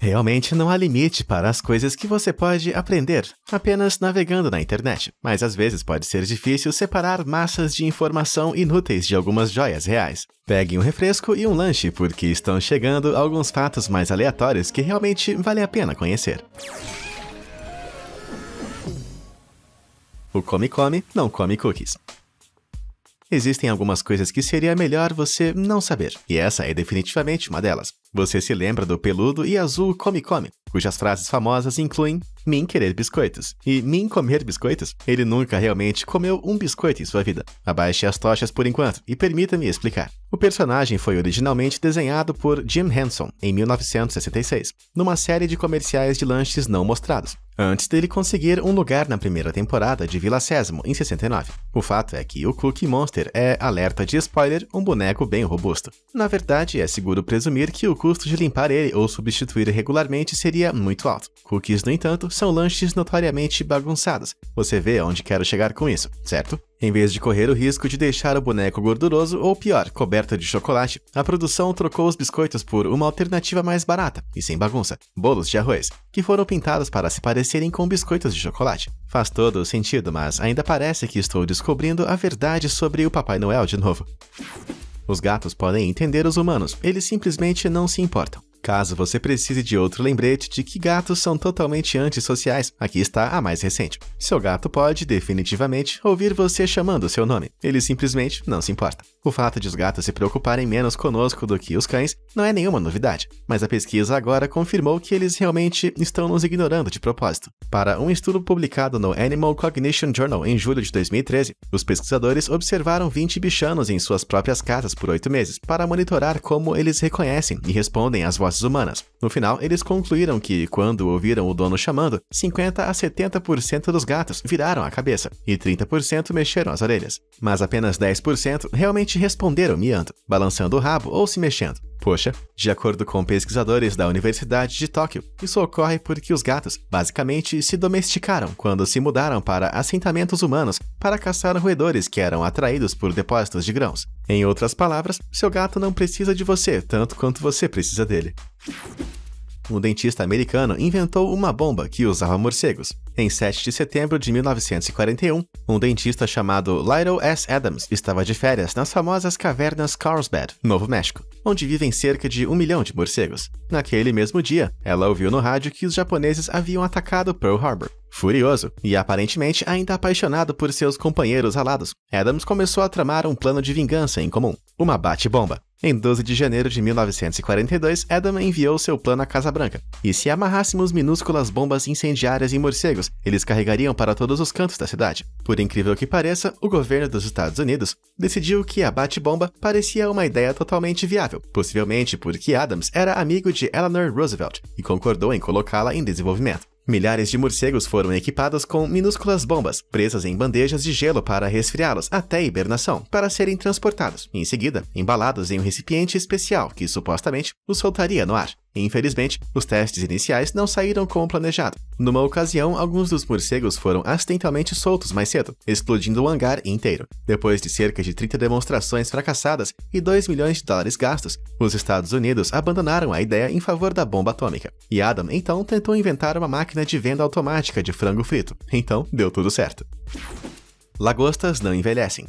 Realmente não há limite para as coisas que você pode aprender apenas navegando na internet, mas às vezes pode ser difícil separar massas de informação inúteis de algumas joias reais. Pegue um refresco e um lanche, porque estão chegando alguns fatos mais aleatórios que realmente vale a pena conhecer. O Come Come não come cookies. Existem algumas coisas que seria melhor você não saber, e essa é definitivamente uma delas. Você se lembra do peludo e azul Come Come, cujas frases famosas incluem Min querer biscoitos. E Min comer biscoitos? Ele nunca realmente comeu um biscoito em sua vida. Abaixe as tochas por enquanto e permita-me explicar. O personagem foi originalmente desenhado por Jim Henson em 1966, numa série de comerciais de lanches não mostrados, antes dele conseguir um lugar na primeira temporada de Vila Sésamo em 69. O fato é que o Cookie Monster é, alerta de spoiler, um boneco bem robusto. Na verdade, é seguro presumir que o custo de limpar ele ou substituir regularmente seria muito alto. Cookies, no entanto, são lanches notoriamente bagunçados. Você vê aonde quero chegar com isso, certo? Em vez de correr o risco de deixar o boneco gorduroso ou pior, coberto de chocolate, a produção trocou os biscoitos por uma alternativa mais barata e sem bagunça, bolos de arroz, que foram pintados para se parecerem com biscoitos de chocolate. Faz todo sentido, mas ainda parece que estou descobrindo a verdade sobre o Papai Noel de novo. Os gatos podem entender os humanos, eles simplesmente não se importam. Caso você precise de outro lembrete de que gatos são totalmente antissociais, aqui está a mais recente. Seu gato pode, definitivamente, ouvir você chamando seu nome. Ele simplesmente não se importa. O fato de os gatos se preocuparem menos conosco do que os cães não é nenhuma novidade, mas a pesquisa agora confirmou que eles realmente estão nos ignorando de propósito. Para um estudo publicado no Animal Cognition Journal em julho de 2013, os pesquisadores observaram 20 bichanos em suas próprias casas por oito meses para monitorar como eles reconhecem e respondem às vozes humanas. No final, eles concluíram que, quando ouviram o dono chamando, 50 a 70% dos gatos viraram a cabeça e 30% mexeram as orelhas. Mas apenas 10% realmente te responderam miando, balançando o rabo ou se mexendo. Poxa, de acordo com pesquisadores da Universidade de Tóquio, isso ocorre porque os gatos basicamente se domesticaram quando se mudaram para assentamentos humanos para caçar roedores que eram atraídos por depósitos de grãos. Em outras palavras, seu gato não precisa de você tanto quanto você precisa dele um dentista americano inventou uma bomba que usava morcegos. Em 7 de setembro de 1941, um dentista chamado Lytle S. Adams estava de férias nas famosas cavernas Carlsbad, Novo México, onde vivem cerca de um milhão de morcegos. Naquele mesmo dia, ela ouviu no rádio que os japoneses haviam atacado Pearl Harbor. Furioso e aparentemente ainda apaixonado por seus companheiros alados, Adams começou a tramar um plano de vingança em comum uma bate-bomba. Em 12 de janeiro de 1942, Adam enviou seu plano à Casa Branca. E se amarrássemos minúsculas bombas incendiárias em morcegos, eles carregariam para todos os cantos da cidade. Por incrível que pareça, o governo dos Estados Unidos decidiu que a bate-bomba parecia uma ideia totalmente viável, possivelmente porque Adams era amigo de Eleanor Roosevelt e concordou em colocá-la em desenvolvimento. Milhares de morcegos foram equipados com minúsculas bombas, presas em bandejas de gelo para resfriá-los até a hibernação, para serem transportados, em seguida, embalados em um recipiente especial que supostamente os soltaria no ar infelizmente os testes iniciais não saíram como planejado. Numa ocasião, alguns dos morcegos foram acidentalmente soltos mais cedo, explodindo o hangar inteiro. Depois de cerca de 30 demonstrações fracassadas e 2 milhões de dólares gastos, os Estados Unidos abandonaram a ideia em favor da bomba atômica. E Adam então tentou inventar uma máquina de venda automática de frango frito. Então, deu tudo certo. Lagostas não envelhecem.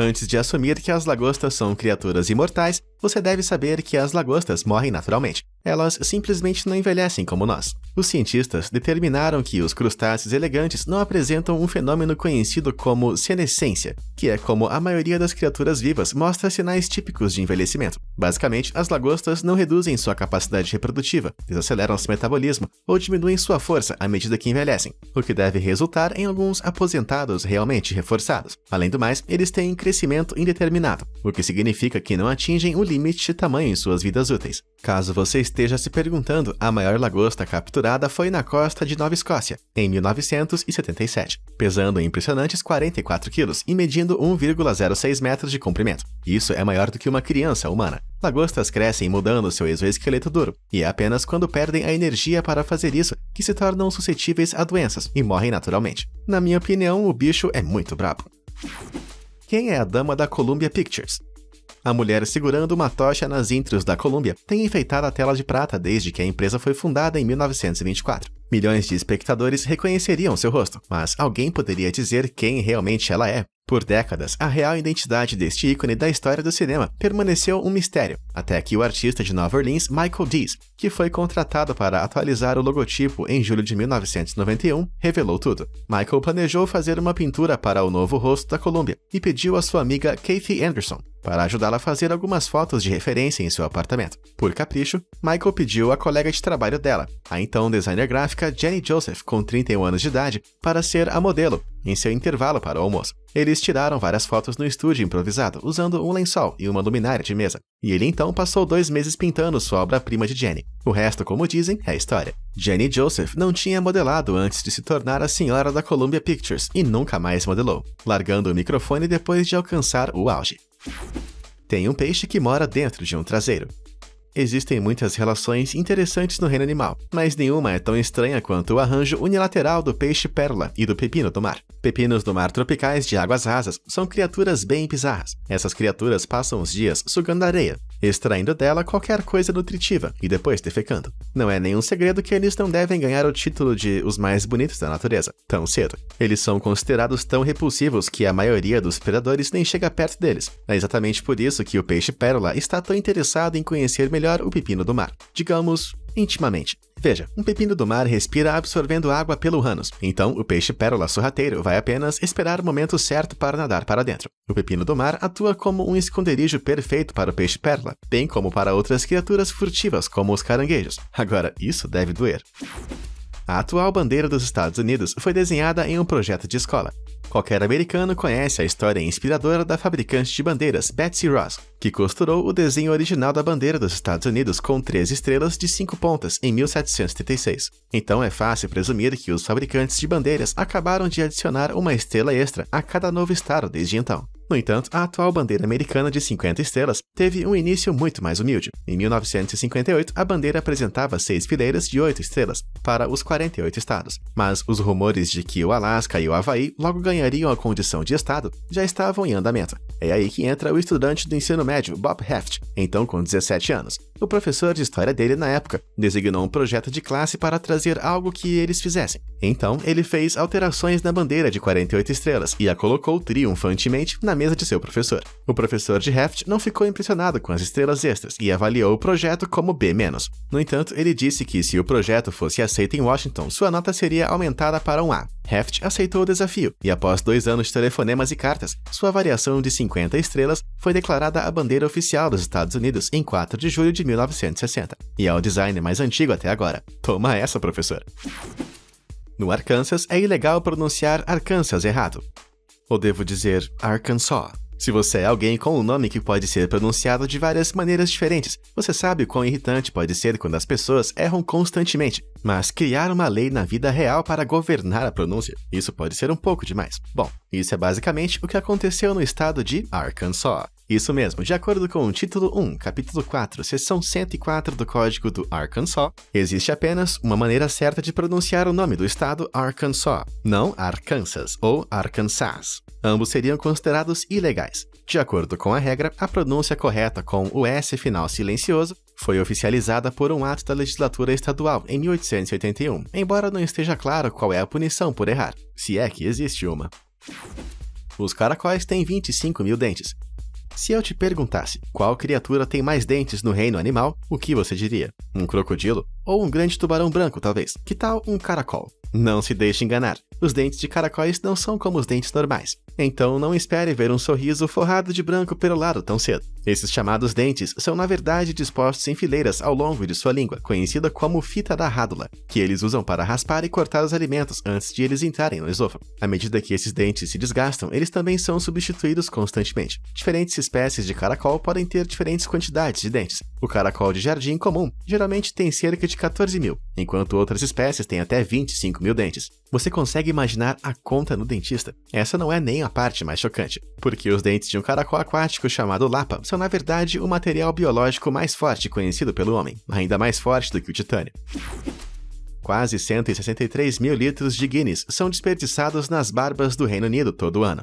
Antes de assumir que as lagostas são criaturas imortais, você deve saber que as lagostas morrem naturalmente. Elas simplesmente não envelhecem como nós. Os cientistas determinaram que os crustáceos elegantes não apresentam um fenômeno conhecido como senescência, que é como a maioria das criaturas vivas mostra sinais típicos de envelhecimento. Basicamente, as lagostas não reduzem sua capacidade reprodutiva, desaceleram seu metabolismo ou diminuem sua força à medida que envelhecem, o que deve resultar em alguns aposentados realmente reforçados. Além do mais, eles têm crescimento indeterminado, o que significa que não atingem o limite de tamanho em suas vidas úteis. Caso você esteja se perguntando, a maior lagosta capturada foi na costa de Nova Escócia, em 1977, pesando impressionantes 44 quilos e medindo 1,06 metros de comprimento. Isso é maior do que uma criança humana. Lagostas crescem mudando seu exoesqueleto duro, e é apenas quando perdem a energia para fazer isso que se tornam suscetíveis a doenças e morrem naturalmente. Na minha opinião, o bicho é muito brabo. Quem é a dama da Columbia Pictures? A mulher segurando uma tocha nas íntrios da Colômbia tem enfeitado a tela de prata desde que a empresa foi fundada em 1924. Milhões de espectadores reconheceriam seu rosto, mas alguém poderia dizer quem realmente ela é. Por décadas, a real identidade deste ícone da história do cinema permaneceu um mistério, até que o artista de Nova Orleans, Michael Dees, que foi contratado para atualizar o logotipo em julho de 1991, revelou tudo. Michael planejou fazer uma pintura para o novo rosto da Colômbia e pediu a sua amiga Kathy Anderson, para ajudá-la a fazer algumas fotos de referência em seu apartamento. Por capricho, Michael pediu a colega de trabalho dela, a então designer gráfica Jenny Joseph, com 31 anos de idade, para ser a modelo em seu intervalo para o almoço. Eles tiraram várias fotos no estúdio improvisado, usando um lençol e uma luminária de mesa. E ele então passou dois meses pintando sua obra-prima de Jenny. O resto, como dizem, é história. Jenny Joseph não tinha modelado antes de se tornar a senhora da Columbia Pictures e nunca mais modelou, largando o microfone depois de alcançar o auge. Tem um peixe que mora dentro de um traseiro. Existem muitas relações interessantes no reino animal, mas nenhuma é tão estranha quanto o arranjo unilateral do peixe perla e do pepino do mar. Pepinos do mar tropicais de águas rasas são criaturas bem bizarras. Essas criaturas passam os dias sugando areia, extraindo dela qualquer coisa nutritiva e depois defecando. Não é nenhum segredo que eles não devem ganhar o título de os mais bonitos da natureza tão cedo. Eles são considerados tão repulsivos que a maioria dos predadores nem chega perto deles. É exatamente por isso que o peixe pérola está tão interessado em conhecer melhor o pepino do mar. Digamos, intimamente. Veja, um pepino do mar respira absorvendo água pelo ranos, então o peixe pérola sorrateiro vai apenas esperar o momento certo para nadar para dentro. O pepino do mar atua como um esconderijo perfeito para o peixe pérola, bem como para outras criaturas furtivas como os caranguejos. Agora, isso deve doer. A atual bandeira dos Estados Unidos foi desenhada em um projeto de escola. Qualquer americano conhece a história inspiradora da fabricante de bandeiras Betsy Ross, que costurou o desenho original da bandeira dos Estados Unidos com três estrelas de cinco pontas em 1776. Então é fácil presumir que os fabricantes de bandeiras acabaram de adicionar uma estrela extra a cada novo estado desde então. No entanto, a atual bandeira americana de 50 estrelas teve um início muito mais humilde. Em 1958, a bandeira apresentava seis fileiras de oito estrelas para os 48 estados, mas os rumores de que o Alasca e o Havaí logo ganhariam a condição de estado já estavam em andamento. É aí que entra o estudante do ensino médio Bob Heft, então com 17 anos. O professor de história dele na época designou um projeto de classe para trazer algo que eles fizessem. Então, ele fez alterações na bandeira de 48 estrelas e a colocou triunfantemente na mesa de seu professor. O professor de Heft não ficou impressionado com as estrelas extras e avaliou o projeto como B-. No entanto, ele disse que se o projeto fosse aceito em Washington, sua nota seria aumentada para um A. Heft aceitou o desafio, e após dois anos de telefonemas e cartas, sua variação de 50 estrelas foi declarada a bandeira oficial dos Estados Unidos em 4 de julho de 1960, e é o design mais antigo até agora. Toma essa, professor! No Arkansas, é ilegal pronunciar Arkansas errado. Ou devo dizer Arkansas. Se você é alguém com um nome que pode ser pronunciado de várias maneiras diferentes, você sabe quão irritante pode ser quando as pessoas erram constantemente, mas criar uma lei na vida real para governar a pronúncia, isso pode ser um pouco demais. Bom, isso é basicamente o que aconteceu no estado de Arkansas. Isso mesmo, de acordo com o título 1, capítulo 4, seção 104 do Código do Arkansas, existe apenas uma maneira certa de pronunciar o nome do estado Arkansas, não Arkansas ou Arkansas. Ambos seriam considerados ilegais. De acordo com a regra, a pronúncia correta com o S final silencioso foi oficializada por um ato da legislatura estadual em 1881, embora não esteja claro qual é a punição por errar, se é que existe uma. Os caracóis têm 25 mil dentes, se eu te perguntasse qual criatura tem mais dentes no reino animal, o que você diria? Um crocodilo? Ou um grande tubarão branco, talvez? Que tal um caracol? Não se deixe enganar. Os dentes de caracóis não são como os dentes normais, então não espere ver um sorriso forrado de branco perolado tão cedo. Esses chamados dentes são na verdade dispostos em fileiras ao longo de sua língua, conhecida como fita da rádula, que eles usam para raspar e cortar os alimentos antes de eles entrarem no esôfago. À medida que esses dentes se desgastam, eles também são substituídos constantemente. Diferentes espécies de caracol podem ter diferentes quantidades de dentes, o caracol de jardim comum geralmente tem cerca de 14 mil, enquanto outras espécies têm até 25 mil dentes. Você consegue imaginar a conta no dentista? Essa não é nem a parte mais chocante, porque os dentes de um caracol aquático chamado lapa são, na verdade, o material biológico mais forte conhecido pelo homem, ainda mais forte do que o titânio quase 163 mil litros de Guinness são desperdiçados nas barbas do Reino Unido todo ano.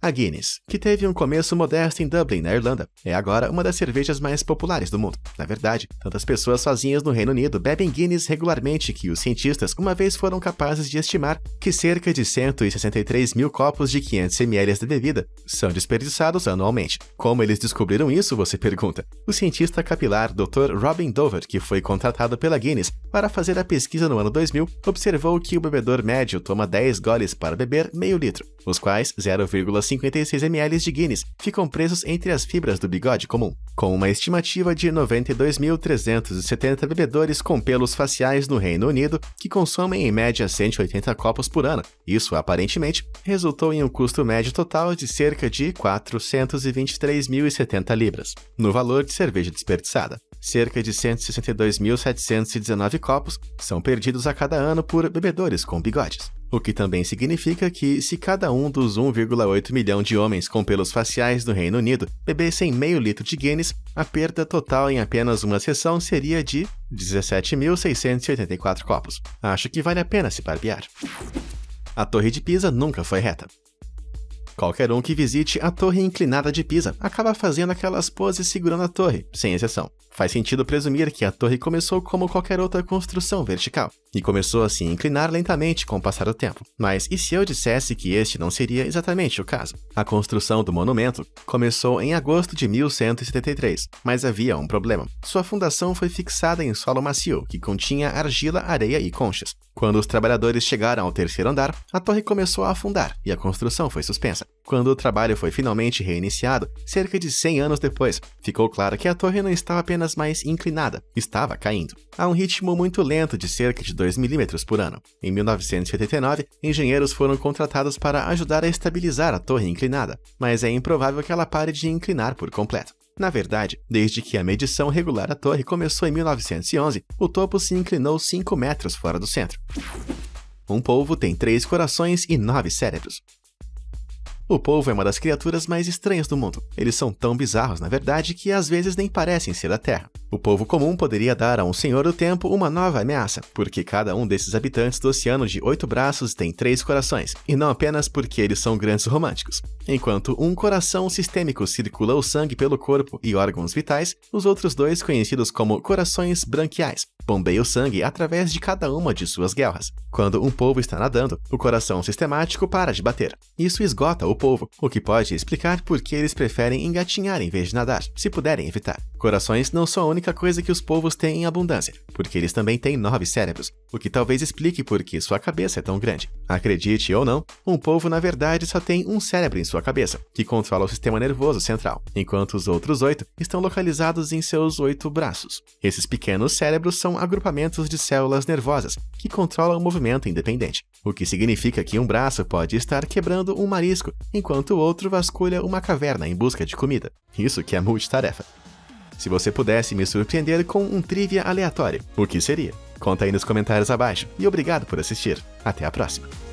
A Guinness, que teve um começo modesto em Dublin, na Irlanda, é agora uma das cervejas mais populares do mundo. Na verdade, tantas pessoas sozinhas no Reino Unido bebem Guinness regularmente que os cientistas uma vez foram capazes de estimar que cerca de 163 mil copos de 500 ml da bebida são desperdiçados anualmente. Como eles descobriram isso, você pergunta? O cientista capilar Dr. Robin Dover, que foi contratado pela Guinness para fazer a pesquisa no ano 2000, observou que o bebedor médio toma 10 goles para beber meio litro, os quais 0,5 56 ml de Guinness ficam presos entre as fibras do bigode comum, com uma estimativa de 92.370 bebedores com pelos faciais no Reino Unido que consomem em média 180 copos por ano. Isso, aparentemente, resultou em um custo médio total de cerca de 423.070 libras, no valor de cerveja desperdiçada. Cerca de 162.719 copos são perdidos a cada ano por bebedores com bigodes. O que também significa que, se cada um dos 1,8 milhão de homens com pelos faciais do Reino Unido bebessem meio litro de Guinness, a perda total em apenas uma sessão seria de 17.684 copos. Acho que vale a pena se barbear. A Torre de Pisa nunca foi reta. Qualquer um que visite a Torre Inclinada de Pisa acaba fazendo aquelas poses segurando a torre, sem exceção. Faz sentido presumir que a torre começou como qualquer outra construção vertical, e começou a se inclinar lentamente com o passar do tempo. Mas e se eu dissesse que este não seria exatamente o caso? A construção do monumento começou em agosto de 1173, mas havia um problema. Sua fundação foi fixada em solo macio, que continha argila, areia e conchas. Quando os trabalhadores chegaram ao terceiro andar, a torre começou a afundar e a construção foi suspensa. Quando o trabalho foi finalmente reiniciado, cerca de 100 anos depois, ficou claro que a torre não estava apenas mais inclinada, estava caindo, a um ritmo muito lento de cerca de 2 milímetros por ano. Em 1979, engenheiros foram contratados para ajudar a estabilizar a torre inclinada, mas é improvável que ela pare de inclinar por completo. Na verdade, desde que a medição regular da torre começou em 1911, o topo se inclinou 5 metros fora do centro. Um polvo tem três corações e nove cérebros. O povo é uma das criaturas mais estranhas do mundo. Eles são tão bizarros, na verdade, que às vezes nem parecem ser da Terra. O povo comum poderia dar a um senhor do tempo uma nova ameaça, porque cada um desses habitantes do oceano de oito braços tem três corações, e não apenas porque eles são grandes românticos. Enquanto um coração sistêmico circula o sangue pelo corpo e órgãos vitais, os outros dois, conhecidos como corações branquiais, bombeiam o sangue através de cada uma de suas guerras. Quando um povo está nadando, o coração sistemático para de bater. Isso esgota o povo, o que pode explicar por que eles preferem engatinhar em vez de nadar, se puderem evitar. Corações não são única coisa que os povos têm em abundância, porque eles também têm nove cérebros, o que talvez explique por que sua cabeça é tão grande. Acredite ou não, um povo na verdade só tem um cérebro em sua cabeça, que controla o sistema nervoso central, enquanto os outros oito estão localizados em seus oito braços. Esses pequenos cérebros são agrupamentos de células nervosas, que controlam o movimento independente, o que significa que um braço pode estar quebrando um marisco, enquanto o outro vasculha uma caverna em busca de comida. Isso que é multitarefa se você pudesse me surpreender com um trivia aleatório, o que seria? Conta aí nos comentários abaixo e obrigado por assistir. Até a próxima!